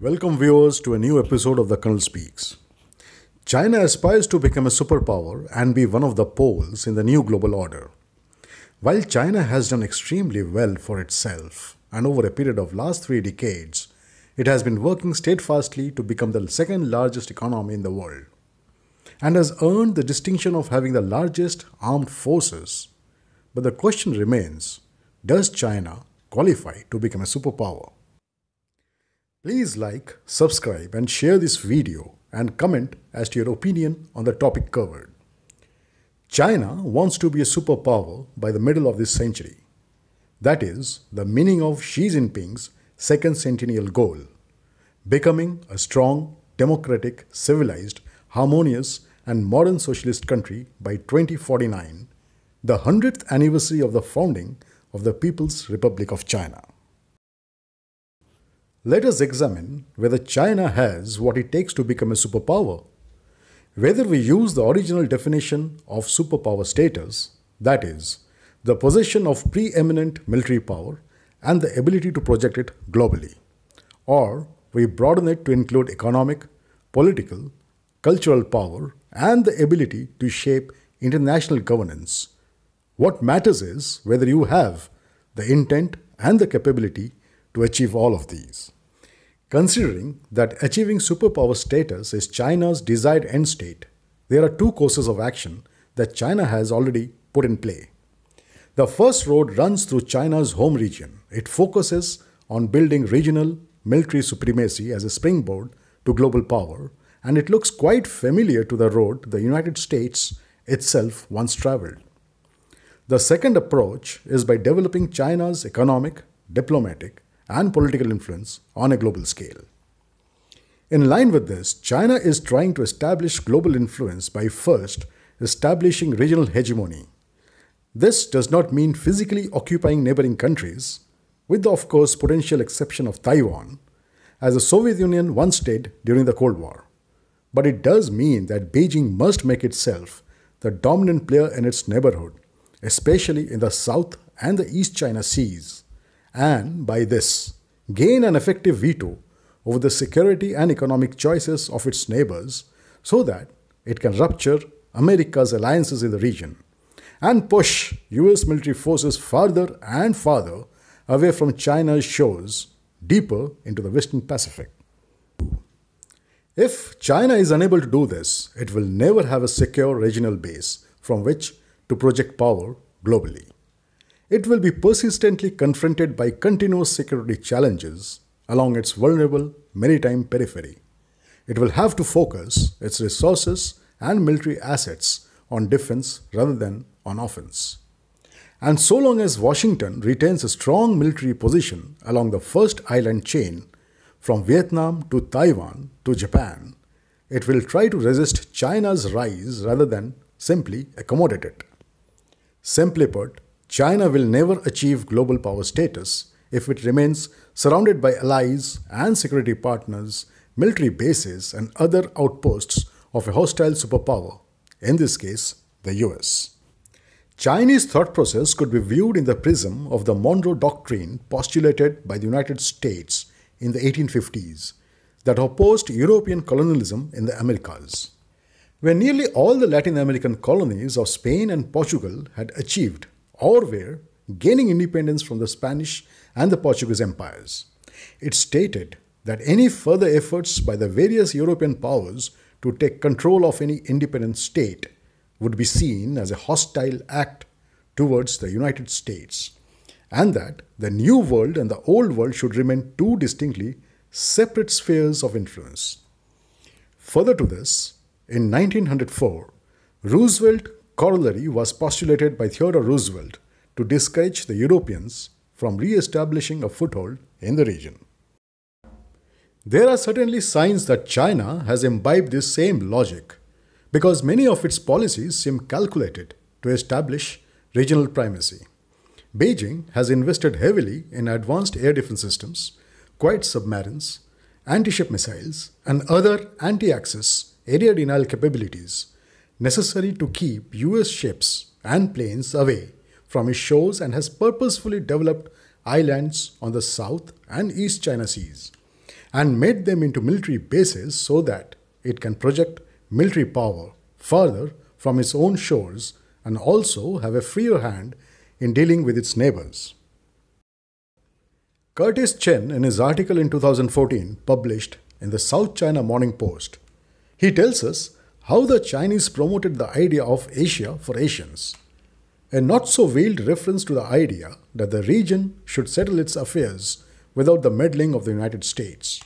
Welcome, viewers, to a new episode of The Colonel Speaks. China aspires to become a superpower and be one of the poles in the new global order. While China has done extremely well for itself, and over a period of last three decades, it has been working steadfastly to become the second largest economy in the world, and has earned the distinction of having the largest armed forces. But the question remains does China qualify to become a superpower? Please like, subscribe and share this video and comment as to your opinion on the topic covered. China wants to be a superpower by the middle of this century. That is the meaning of Xi Jinping's second centennial goal, becoming a strong, democratic, civilized, harmonious and modern socialist country by 2049, the 100th anniversary of the founding of the People's Republic of China let us examine whether China has what it takes to become a superpower. Whether we use the original definition of superpower status, that is, the possession of preeminent military power and the ability to project it globally, or we broaden it to include economic, political, cultural power, and the ability to shape international governance. What matters is whether you have the intent and the capability to achieve all of these. Considering that achieving superpower status is China's desired end state, there are two courses of action that China has already put in play. The first road runs through China's home region. It focuses on building regional military supremacy as a springboard to global power, and it looks quite familiar to the road the United States itself once traveled. The second approach is by developing China's economic, diplomatic, and political influence on a global scale. In line with this, China is trying to establish global influence by first establishing regional hegemony. This does not mean physically occupying neighboring countries, with the, of course, potential exception of Taiwan, as the Soviet Union once did during the Cold War. But it does mean that Beijing must make itself the dominant player in its neighborhood, especially in the South and the East China Seas and by this gain an effective veto over the security and economic choices of its neighbors so that it can rupture America's alliances in the region and push US military forces farther and farther away from China's shores deeper into the Western Pacific. If China is unable to do this, it will never have a secure regional base from which to project power globally it will be persistently confronted by continuous security challenges along its vulnerable maritime periphery. It will have to focus its resources and military assets on defense rather than on offense. And so long as Washington retains a strong military position along the first island chain from Vietnam to Taiwan to Japan, it will try to resist China's rise rather than simply accommodate it. Simply put, China will never achieve global power status if it remains surrounded by allies and security partners, military bases, and other outposts of a hostile superpower, in this case, the US. Chinese thought process could be viewed in the prism of the Monroe Doctrine postulated by the United States in the 1850s that opposed European colonialism in the Americas. When nearly all the Latin American colonies of Spain and Portugal had achieved or where gaining independence from the Spanish and the Portuguese empires. It stated that any further efforts by the various European powers to take control of any independent state would be seen as a hostile act towards the United States, and that the New World and the Old World should remain two distinctly separate spheres of influence. Further to this, in 1904, Roosevelt corollary was postulated by Theodore Roosevelt to discourage the Europeans from re establishing a foothold in the region. There are certainly signs that China has imbibed this same logic because many of its policies seem calculated to establish regional primacy. Beijing has invested heavily in advanced air defense systems, quiet submarines, anti ship missiles, and other anti access area denial capabilities necessary to keep US ships and planes away from its shores and has purposefully developed islands on the South and East China Seas and made them into military bases so that it can project military power further from its own shores and also have a freer hand in dealing with its neighbors. Curtis Chen, in his article in 2014 published in the South China Morning Post, he tells us how the Chinese promoted the idea of Asia for Asians. A not so veiled reference to the idea that the region should settle its affairs without the meddling of the United States.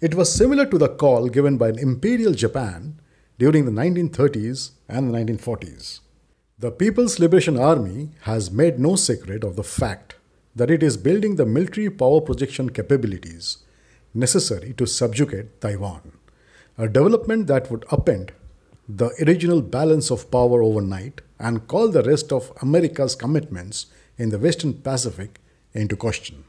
It was similar to the call given by Imperial Japan during the 1930s and the 1940s. The People's Liberation Army has made no secret of the fact that it is building the military power projection capabilities necessary to subjugate Taiwan, a development that would upend the original balance of power overnight and call the rest of America's commitments in the Western Pacific into question.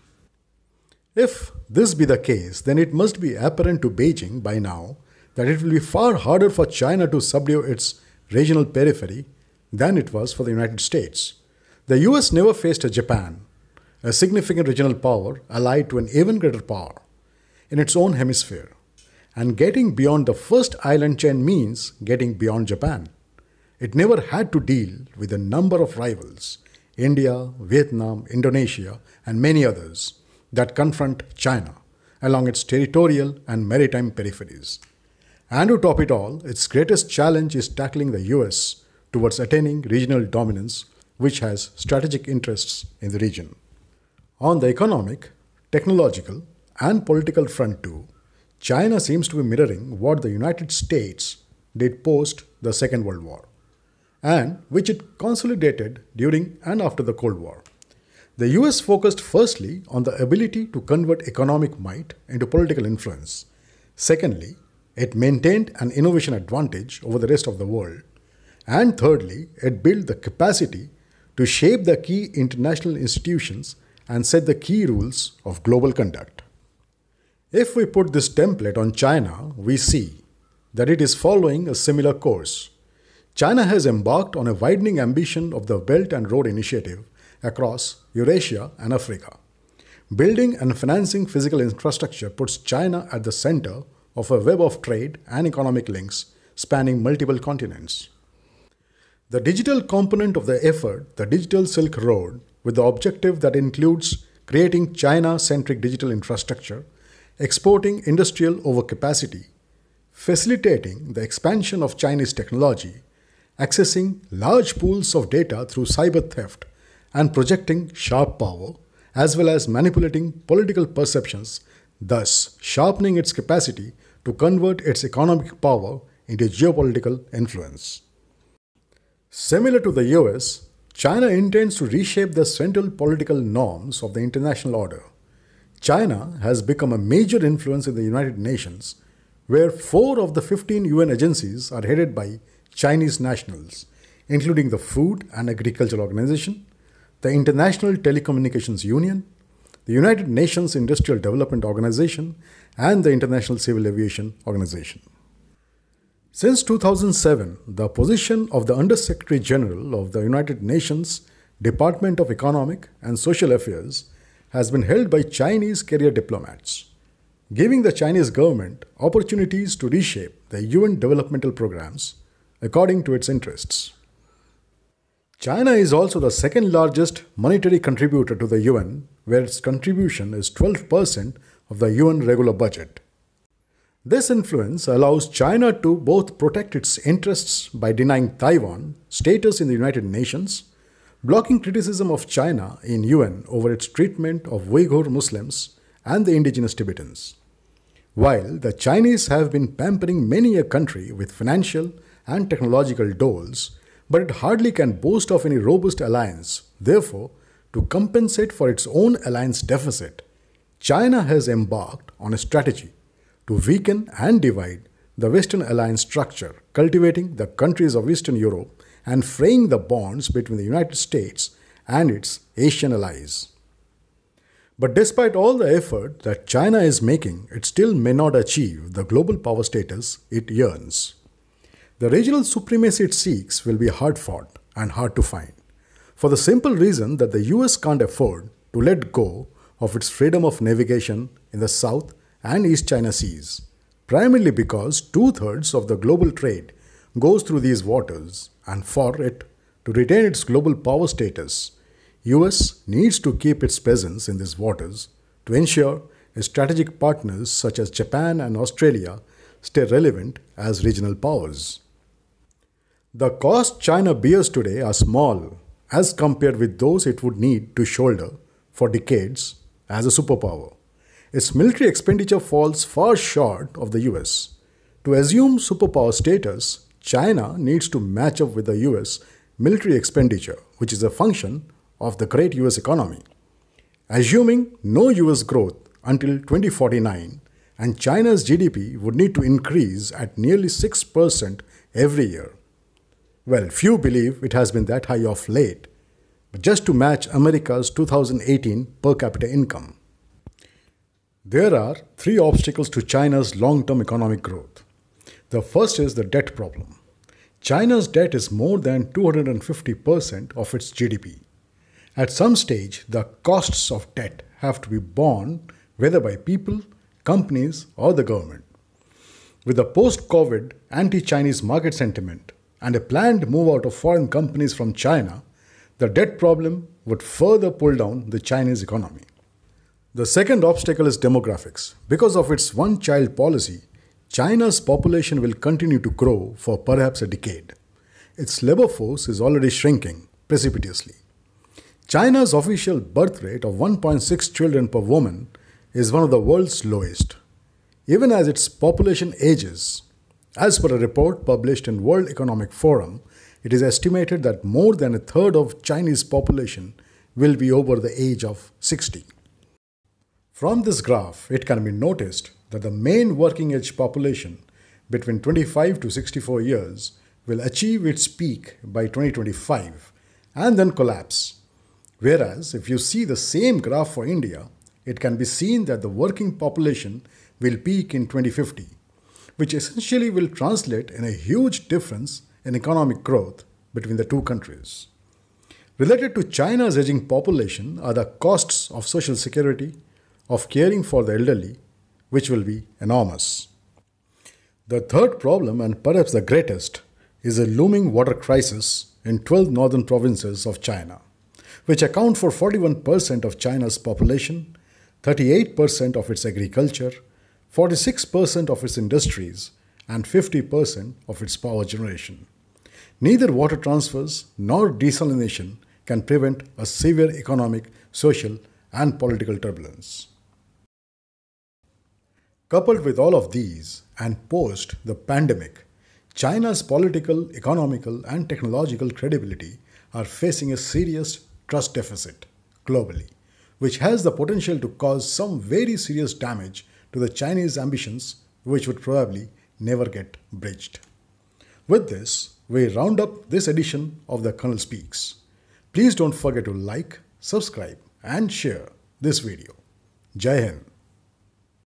If this be the case, then it must be apparent to Beijing by now that it will be far harder for China to subdue its regional periphery than it was for the United States. The US never faced a Japan, a significant regional power allied to an even greater power in its own hemisphere and getting beyond the first island chain means getting beyond Japan. It never had to deal with a number of rivals India, Vietnam, Indonesia, and many others that confront China along its territorial and maritime peripheries. And to top it all, its greatest challenge is tackling the US towards attaining regional dominance, which has strategic interests in the region. On the economic, technological, and political front, too, China seems to be mirroring what the United States did post the Second World War, and which it consolidated during and after the Cold War. The US focused firstly on the ability to convert economic might into political influence. Secondly, it maintained an innovation advantage over the rest of the world. And thirdly, it built the capacity to shape the key international institutions and set the key rules of global conduct. If we put this template on China, we see that it is following a similar course. China has embarked on a widening ambition of the Belt and Road Initiative across Eurasia and Africa. Building and financing physical infrastructure puts China at the center of a web of trade and economic links spanning multiple continents. The digital component of the effort, the Digital Silk Road, with the objective that includes creating China centric digital infrastructure, exporting industrial overcapacity, facilitating the expansion of Chinese technology, accessing large pools of data through cyber theft, and projecting sharp power, as well as manipulating political perceptions, thus sharpening its capacity to convert its economic power into geopolitical influence. Similar to the US, China intends to reshape the central political norms of the international order China has become a major influence in the United Nations, where four of the 15 UN agencies are headed by Chinese nationals, including the Food and Agricultural Organization, the International Telecommunications Union, the United Nations Industrial Development Organization, and the International Civil Aviation Organization. Since 2007, the position of the Undersecretary General of the United Nations Department of Economic and Social Affairs has been held by Chinese career diplomats, giving the Chinese government opportunities to reshape the UN developmental programs according to its interests. China is also the second largest monetary contributor to the UN, where its contribution is 12% of the UN regular budget. This influence allows China to both protect its interests by denying Taiwan status in the United Nations blocking criticism of China in UN over its treatment of Uyghur Muslims and the indigenous Tibetans. While the Chinese have been pampering many a country with financial and technological doles, but it hardly can boast of any robust alliance. Therefore, to compensate for its own alliance deficit, China has embarked on a strategy to weaken and divide the Western alliance structure, cultivating the countries of Eastern Europe and fraying the bonds between the United States and its Asian allies. But despite all the effort that China is making, it still may not achieve the global power status it yearns. The regional supremacy it seeks will be hard fought and hard to find, for the simple reason that the US can't afford to let go of its freedom of navigation in the South and East China Seas, primarily because two thirds of the global trade goes through these waters, and for it to retain its global power status, US needs to keep its presence in these waters to ensure its strategic partners such as Japan and Australia stay relevant as regional powers. The costs China bears today are small as compared with those it would need to shoulder for decades as a superpower. Its military expenditure falls far short of the US. To assume superpower status China needs to match up with the US military expenditure, which is a function of the great US economy. Assuming no US growth until 2049, and China's GDP would need to increase at nearly 6% every year. Well, few believe it has been that high of late, but just to match America's 2018 per capita income. There are three obstacles to China's long term economic growth. The first is the debt problem. China's debt is more than 250% of its GDP. At some stage, the costs of debt have to be borne whether by people, companies, or the government. With the post COVID anti Chinese market sentiment and a planned move out of foreign companies from China, the debt problem would further pull down the Chinese economy. The second obstacle is demographics. Because of its one child policy, China's population will continue to grow for perhaps a decade. Its labor force is already shrinking precipitously. China's official birth rate of 1.6 children per woman is one of the world's lowest, even as its population ages. As per a report published in World Economic Forum, it is estimated that more than a third of Chinese population will be over the age of 60. From this graph, it can be noticed that the main working age population between 25 to 64 years will achieve its peak by 2025 and then collapse. Whereas, if you see the same graph for India, it can be seen that the working population will peak in 2050, which essentially will translate in a huge difference in economic growth between the two countries. Related to China's aging population are the costs of social security, of caring for the elderly, which will be enormous. The third problem, and perhaps the greatest, is a looming water crisis in 12 northern provinces of China, which account for 41% of China's population, 38% of its agriculture, 46% of its industries, and 50% of its power generation. Neither water transfers nor desalination can prevent a severe economic, social, and political turbulence. Coupled with all of these, and post the pandemic, China's political, economical, and technological credibility are facing a serious trust deficit globally, which has the potential to cause some very serious damage to the Chinese ambitions, which would probably never get bridged. With this, we round up this edition of The Colonel Speaks. Please don't forget to like, subscribe, and share this video. Jai Hind.